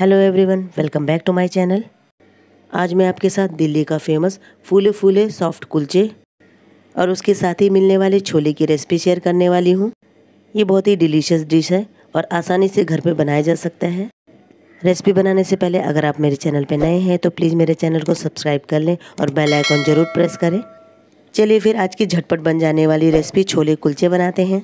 Hello everyone welcome back to my channel आज मैं आपके साथ दिल्ली का फेमस फूले फूले सॉफ्ट कुलचे और उसके साथ ही मिलने वाले छोले की रेसिपी शेयर करने वाली हूँ ये बहुत ही डिलीशियस डिश है और आसानी से घर पे बनाया जा सकता है रेसिपी बनाने से पहले अगर आप मेरे चैनल पर नए हैं तो प्लीज़ मेरे चैनल को सब्सक्राइब कर लें और बेल आइकॉन ज़रूर प्रेस करें चलिए फिर आज की झटपट बन जाने वाली रेसिपी छोले कुलचे बनाते हैं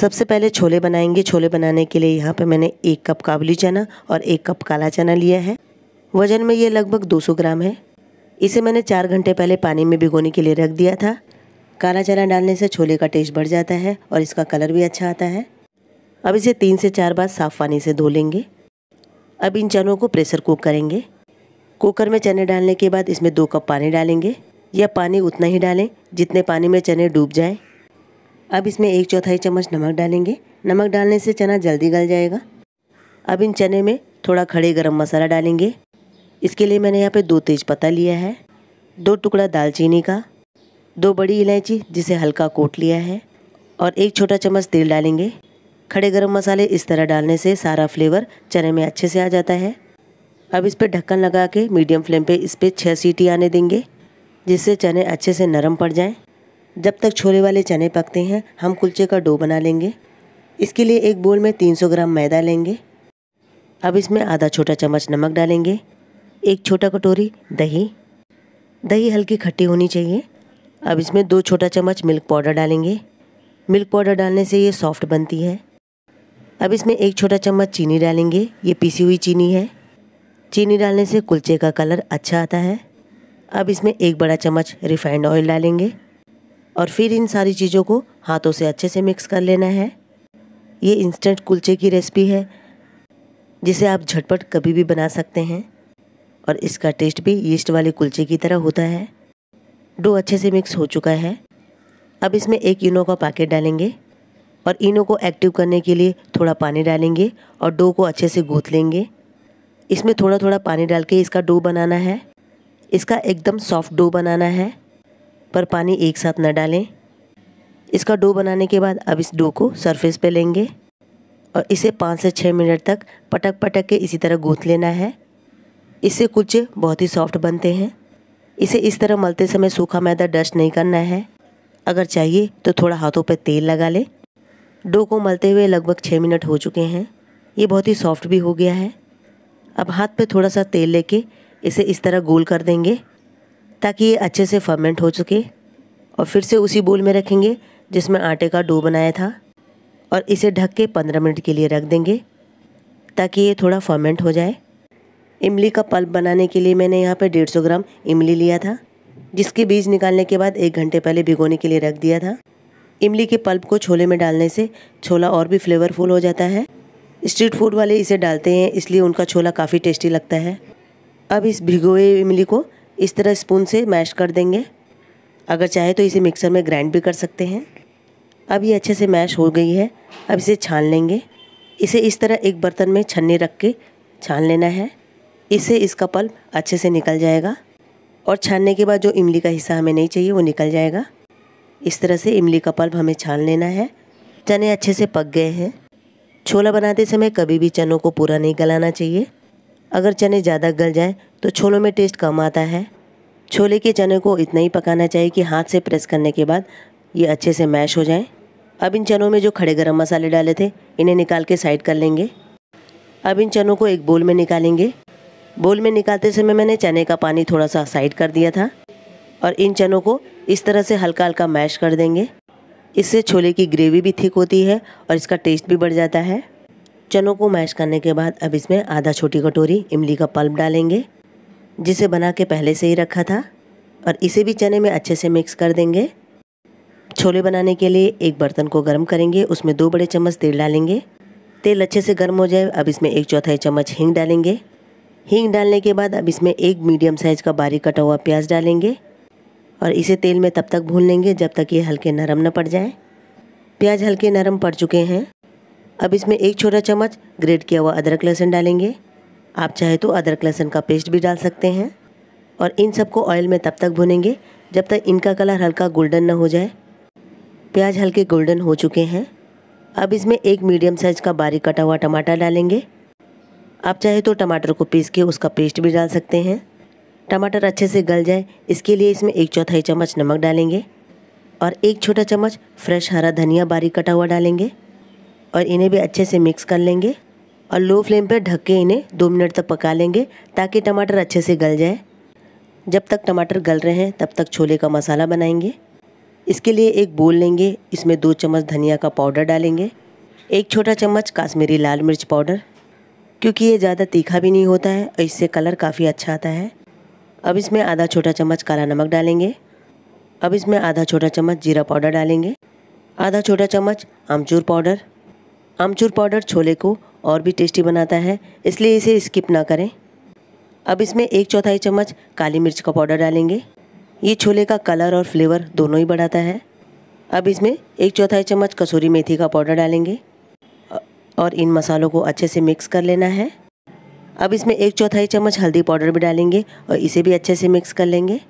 सबसे पहले छोले बनाएंगे छोले बनाने के लिए यहाँ पे मैंने एक कप काबुली चना और एक कप काला चना लिया है वज़न में ये लगभग 200 ग्राम है इसे मैंने चार घंटे पहले पानी में भिगोने के लिए रख दिया था काला चना डालने से छोले का टेस्ट बढ़ जाता है और इसका कलर भी अच्छा आता है अब इसे तीन से चार बार साफ़ पानी से धो लेंगे अब इन चनों को प्रेशर कुक करेंगे कुकर में चने डालने के बाद इसमें दो कप पानी डालेंगे या पानी उतना ही डालें जितने पानी में चने डूब जाएँ अब इसमें एक चौथाई चम्मच नमक डालेंगे नमक डालने से चना जल्दी गल जाएगा अब इन चने में थोड़ा खड़े गरम मसाला डालेंगे इसके लिए मैंने यहाँ पे दो तेज पत्ता लिया है दो टुकड़ा दालचीनी का दो बड़ी इलायची जिसे हल्का कोट लिया है और एक छोटा चम्मच तेल डालेंगे खड़े गरम मसाले इस तरह डालने से सारा फ्लेवर चने में अच्छे से आ जाता है अब इस पर ढक्कन लगा के मीडियम फ्लेम पर इस पर छः सीटी आने देंगे जिससे चने अच्छे से नरम पड़ जाएँ जब तक छोले वाले चने पकते हैं हम कुलचे का डो बना लेंगे इसके लिए एक बोल में 300 ग्राम मैदा लेंगे अब इसमें आधा छोटा चम्मच नमक डालेंगे एक छोटा कटोरी दही दही हल्की खट्टी होनी चाहिए अब इसमें दो छोटा चम्मच मिल्क पाउडर डालेंगे मिल्क पाउडर डालने से ये सॉफ्ट बनती है अब इसमें एक छोटा चम्मच चीनी डालेंगे ये पीसी हुई चीनी है चीनी डालने से कुलचे का कलर अच्छा आता है अब इसमें एक बड़ा चम्मच रिफाइंड ऑयल डालेंगे और फिर इन सारी चीज़ों को हाथों से अच्छे से मिक्स कर लेना है ये इंस्टेंट कुलचे की रेसिपी है जिसे आप झटपट कभी भी बना सकते हैं और इसका टेस्ट भी यीस्ट वाले कुलचे की तरह होता है डो अच्छे से मिक्स हो चुका है अब इसमें एक इनो का पैकेट डालेंगे और इनो को एक्टिव करने के लिए थोड़ा पानी डालेंगे और डो को अच्छे से गूँथ लेंगे इसमें थोड़ा थोड़ा पानी डाल के इसका डो बनाना है इसका एकदम सॉफ्ट डो बनाना है पर पानी एक साथ न डालें इसका डो बनाने के बाद अब इस डो को सरफेस पे लेंगे और इसे पाँच से छः मिनट तक पटक पटक के इसी तरह गूँथ लेना है इससे कुछ बहुत ही सॉफ्ट बनते हैं इसे इस तरह मलते समय सूखा मैदा डस्ट नहीं करना है अगर चाहिए तो थोड़ा हाथों पर तेल लगा लें डो को मलते हुए लगभग छः मिनट हो चुके हैं ये बहुत ही सॉफ्ट भी हो गया है अब हाथ पे थोड़ा सा तेल लेके इसे इस तरह गोल कर देंगे ताकि ये अच्छे से फर्मेंट हो चुके और फिर से उसी बोल में रखेंगे जिसमें आटे का डो बनाया था और इसे ढक के पंद्रह मिनट के लिए रख देंगे ताकि ये थोड़ा फर्मेंट हो जाए इमली का पल्प बनाने के लिए मैंने यहाँ पर डेढ़ सौ ग्राम इमली लिया था जिसके बीज निकालने के बाद एक घंटे पहले भिगोने के लिए रख दिया था इमली के पल्प को छोले में डालने से छोला और भी फ्लेवरफुल हो जाता है स्ट्रीट फूड वाले इसे डालते हैं इसलिए उनका छोला काफ़ी टेस्टी लगता है अब इस भिगोए इमली को इस तरह स्पून से मैश कर देंगे अगर चाहे तो इसे मिक्सर में ग्राइंड भी कर सकते हैं अब ये अच्छे से मैश हो गई है अब इसे छान लेंगे इसे इस तरह एक बर्तन में छन्नी रख के छान लेना है इससे इसका पल्प अच्छे से निकल जाएगा और छानने के बाद जो इमली का हिस्सा हमें नहीं चाहिए वो निकल जाएगा इस तरह से इमली का पल्प हमें छान लेना है चने अच्छे से पक गए हैं छोला बनाते समय कभी भी चनों को पूरा नहीं गलाना चाहिए अगर चने ज़्यादा गल जाएँ तो छोलों में टेस्ट कम आता है छोले के चने को इतना ही पकाना चाहिए कि हाथ से प्रेस करने के बाद ये अच्छे से मैश हो जाएं। अब इन चनों में जो खड़े गरम मसाले डाले थे इन्हें निकाल के साइड कर लेंगे अब इन चनों को एक बोल में निकालेंगे बोल में निकालते समय मैंने चने का पानी थोड़ा सा साइड कर दिया था और इन चनों को इस तरह से हल्का हल्का मैश कर देंगे इससे छोले की ग्रेवी भी थिक होती है और इसका टेस्ट भी बढ़ जाता है चनों को मैश करने के बाद अब इसमें आधा छोटी कटोरी इमली का पल्प डालेंगे जिसे बना के पहले से ही रखा था और इसे भी चने में अच्छे से मिक्स कर देंगे छोले बनाने के लिए एक बर्तन को गर्म करेंगे उसमें दो बड़े चम्मच तेल डालेंगे तेल अच्छे से गर्म हो जाए अब इसमें एक चौथाई चम्मच हींग डालेंगे हींग डालने के बाद अब इसमें एक मीडियम साइज़ का बारीक कटा हुआ प्याज डालेंगे और इसे तेल में तब तक भून लेंगे जब तक ये हल्के नरम न पड़ जाए प्याज हल्के नरम पड़ चुके हैं अब इसमें एक छोटा चम्मच ग्रेट किया हुआ अदरक लहसुन डालेंगे आप चाहे तो अदरक लहसुन का पेस्ट भी डाल सकते हैं और इन सबको ऑयल में तब तक भुनेंगे जब तक इनका कलर हल्का गोल्डन ना हो जाए प्याज हल्के गोल्डन हो चुके हैं अब इसमें एक मीडियम साइज़ का बारीक कटा हुआ टमाटर डालेंगे आप चाहे तो टमाटर को पीस के उसका पेस्ट भी डाल सकते हैं टमाटर अच्छे से गल जाए इसके लिए इसमें एक चौथाई चम्मच नमक डालेंगे और एक छोटा चम्मच फ्रेश हरा धनिया बारीक कटा हुआ डालेंगे और इन्हें भी अच्छे से मिक्स कर लेंगे और लो फ्लेम पर ढक के इन्हें दो मिनट तक पका लेंगे ताकि टमाटर अच्छे से गल जाए जब तक टमाटर गल रहे हैं तब तक छोले का मसाला बनाएंगे इसके लिए एक बोल लेंगे इसमें दो चम्मच धनिया का पाउडर डालेंगे एक छोटा चम्मच काश्मीरी लाल मिर्च पाउडर क्योंकि ये ज़्यादा तीखा भी नहीं होता है और इससे कलर काफ़ी अच्छा आता है अब इसमें आधा छोटा चम्मच काला नमक डालेंगे अब इसमें आधा छोटा चम्मच जीरा पाउडर डालेंगे आधा छोटा चम्मच आमचूर पाउडर आमचूर पाउडर छोले को और भी टेस्टी बनाता है इसलिए इसे स्किप ना करें अब इसमें एक चौथाई चम्मच काली मिर्च का पाउडर डालेंगे ये छोले का कलर और फ्लेवर दोनों ही बढ़ाता है अब इसमें एक चौथाई चम्मच कसूरी मेथी का पाउडर डालेंगे और इन मसालों को अच्छे से मिक्स कर लेना है अब इसमें एक चौथाई चम्मच हल्दी पाउडर भी डालेंगे और इसे भी अच्छे से मिक्स कर लेंगे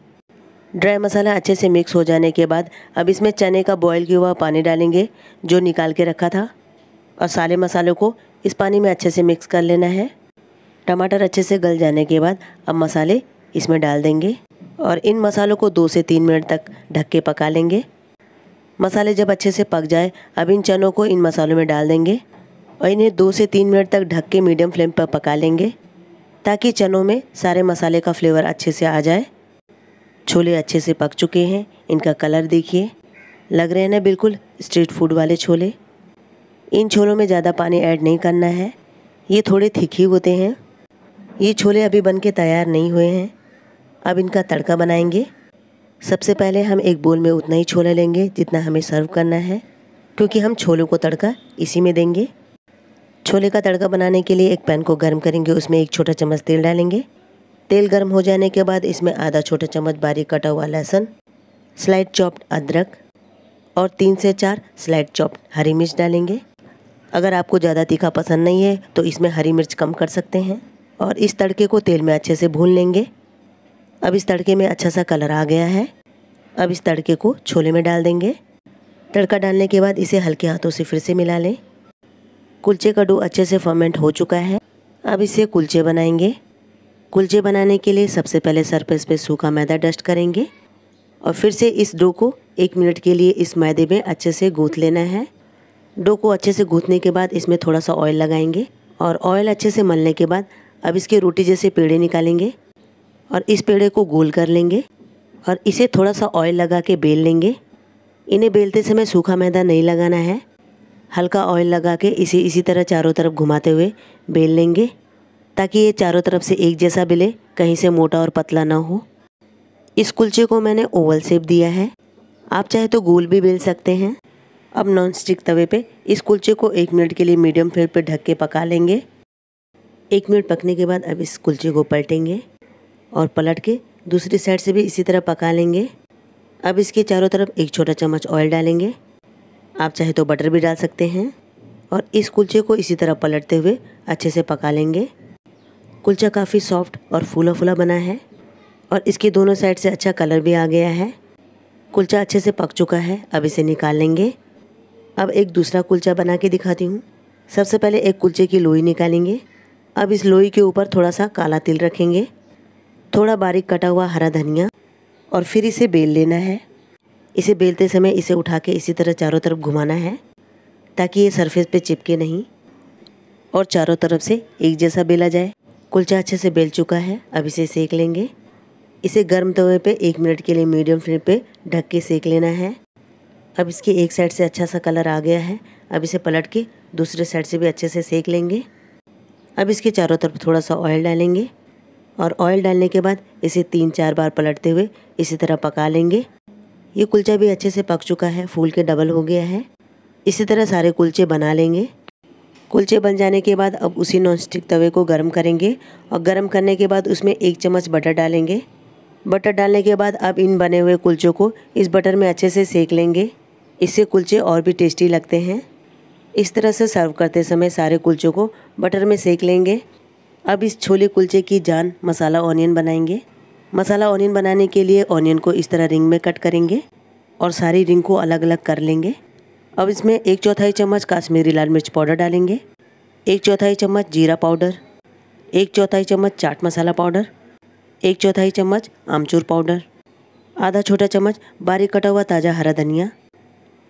ड्राई मसाला अच्छे से मिक्स हो जाने के बाद अब इसमें चने का बॉयल किया हुआ पानी डालेंगे जो निकाल के रखा था और सारे मसालों को इस पानी में अच्छे से मिक्स कर लेना है टमाटर अच्छे से गल जाने के बाद अब मसाले इसमें डाल देंगे और इन मसालों को दो से तीन मिनट तक ढक के पका लेंगे मसाले जब अच्छे से पक जाए अब इन चनों को इन मसालों में डाल देंगे और इन्हें दो से तीन मिनट तक ढक के मीडियम फ्लेम पर पका लेंगे ताकि चनों में सारे मसाले का फ्लेवर अच्छे से आ जाए छोले अच्छे से पक चुके हैं इनका कलर देखिए लग रहे हैं ना बिल्कुल स्ट्रीट फूड वाले छोले इन छोलों में ज़्यादा पानी ऐड नहीं करना है ये थोड़े थिक ही होते हैं ये छोले अभी बन के तैयार नहीं हुए हैं अब इनका तड़का बनाएंगे सबसे पहले हम एक बोल में उतना ही छोला लेंगे जितना हमें सर्व करना है क्योंकि हम छोलों को तड़का इसी में देंगे छोले का तड़का बनाने के लिए एक पैन को गर्म करेंगे उसमें एक छोटा चम्मच तेल डालेंगे तेल गर्म हो जाने के बाद इसमें आधा छोटा चम्मच बारीक कटा हुआ लहसुन स्लाइड चॉप्ड अदरक और तीन से चार स्लाइड चॉप्ड हरी मिर्च डालेंगे अगर आपको ज़्यादा तीखा पसंद नहीं है तो इसमें हरी मिर्च कम कर सकते हैं और इस तड़के को तेल में अच्छे से भून लेंगे अब इस तड़के में अच्छा सा कलर आ गया है अब इस तड़के को छोले में डाल देंगे तड़का डालने के बाद इसे हल्के हाथों से फिर से मिला लें कुलचे का डो अच्छे से फर्मेंट हो चुका है अब इसे कुलचे बनाएंगे कुलचे बनाने के लिए सबसे पहले सरफेस पे सूखा मैदा डस्ट करेंगे और फिर से इस डो को एक मिनट के लिए इस मैदे में अच्छे से गूँथ लेना है डो को अच्छे से गूंथने के बाद इसमें थोड़ा सा ऑयल लगाएंगे और ऑयल अच्छे से मलने के बाद अब इसके रोटी जैसे पेड़े निकालेंगे और इस पेड़े को गोल कर लेंगे और इसे थोड़ा सा ऑयल लगा के बेल लेंगे इन्हें बेलते समय सूखा मैदा नहीं लगाना है हल्का ऑयल लगा के इसे इसी तरह चारों तरफ घुमाते हुए बेल लेंगे ताकि ये चारों तरफ से एक जैसा बिले कहीं से मोटा और पतला ना हो इस कुलचे को मैंने ओवल सेप दिया है आप चाहे तो गोल भी बेल सकते हैं अब नॉनस्टिक तवे पे इस कुलचे को एक मिनट के लिए मीडियम फ्लेम पर ढक के पका लेंगे एक मिनट पकने के बाद अब इस कुलचे को पलटेंगे और पलट के दूसरी साइड से भी इसी तरह पका लेंगे अब इसके चारों तरफ एक छोटा चम्मच ऑयल डालेंगे आप चाहे तो बटर भी डाल सकते हैं और इस कुलचे को इसी तरह पलटते हुए अच्छे से पका लेंगे कुलचा काफ़ी सॉफ्ट और फूला फूला बना है और इसके दोनों साइड से अच्छा कलर भी आ गया है कुलचा अच्छे से पक चुका है अब इसे निकाल लेंगे अब एक दूसरा कुलचा बना के दिखाती हूँ सबसे पहले एक कुलचे की लोई निकालेंगे अब इस लोई के ऊपर थोड़ा सा काला तिल रखेंगे थोड़ा बारीक कटा हुआ हरा धनिया और फिर इसे बेल लेना है इसे बेलते समय इसे उठा के इसी तरह चारों तरफ घुमाना है ताकि ये सरफेस पे चिपके नहीं और चारों तरफ से एक जैसा बेला जाए कुलचा अच्छे से बेल चुका है अब इसे सेक लेंगे इसे गर्म तवे पे एक मिनट के लिए मीडियम फ्लेम पे ढक के सेक लेना है अब इसके एक साइड से अच्छा सा कलर आ गया है अब इसे पलट के दूसरे साइड से भी अच्छे से सेक लेंगे अब इसके चारों तरफ थोड़ा सा ऑयल डालेंगे और ऑयल डालने के बाद इसे तीन चार बार पलटते हुए इसी तरह पका लेंगे ये कुलचा भी अच्छे से पक चुका है फूल के डबल हो गया है इसी तरह सारे कुलचे बना लेंगे कुलचे बन जाने के बाद अब उसी नॉनस्टिक तवे को गर्म करेंगे और गर्म करने के बाद उसमें एक चम्मच बटर डालेंगे बटर डालने के बाद अब इन बने हुए कुलचों को इस बटर में अच्छे से सेक लेंगे इससे कुलचे और भी टेस्टी लगते हैं इस तरह से सर्व करते समय सारे कुलचों को बटर में सेक लेंगे अब इस छोले कुलचे की जान मसाला ऑनियन बनाएंगे मसाला ऑनियन बनाने के लिए ऑनियन को इस तरह रिंग में कट करेंगे और सारी रिंग को अलग अलग कर लेंगे अब इसमें एक चौथाई चम्मच काश्मीरी लाल मिर्च पाउडर डालेंगे एक चौथाई चम्मच जीरा पाउडर एक चौथाई चम्मच चाट मसाला पाउडर एक चौथाई चम्मच आमचूर पाउडर आधा छोटा चम्मच बारीक कटा हुआ ताज़ा हरा धनिया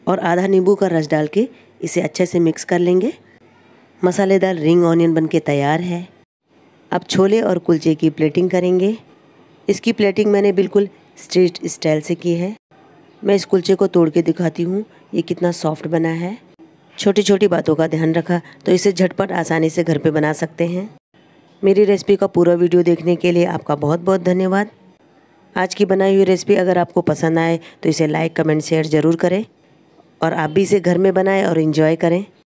और आधा नींबू का रस डाल के इसे अच्छे से मिक्स कर लेंगे मसालेदार रिंग ऑनियन बनके तैयार है अब छोले और कुलचे की प्लेटिंग करेंगे इसकी प्लेटिंग मैंने बिल्कुल स्ट्रीट स्टाइल से की है मैं इस कुलचे को तोड़ के दिखाती हूँ ये कितना सॉफ्ट बना है छोटी छोटी बातों का ध्यान रखा तो इसे झटपट आसानी से घर पे बना सकते हैं मेरी रेसिपी का पूरा वीडियो देखने के लिए आपका बहुत बहुत धन्यवाद आज की बनाई हुई रेसिपी अगर आपको पसंद आए तो इसे लाइक कमेंट शेयर ज़रूर करें और आप भी इसे घर में बनाएं और इन्जॉय करें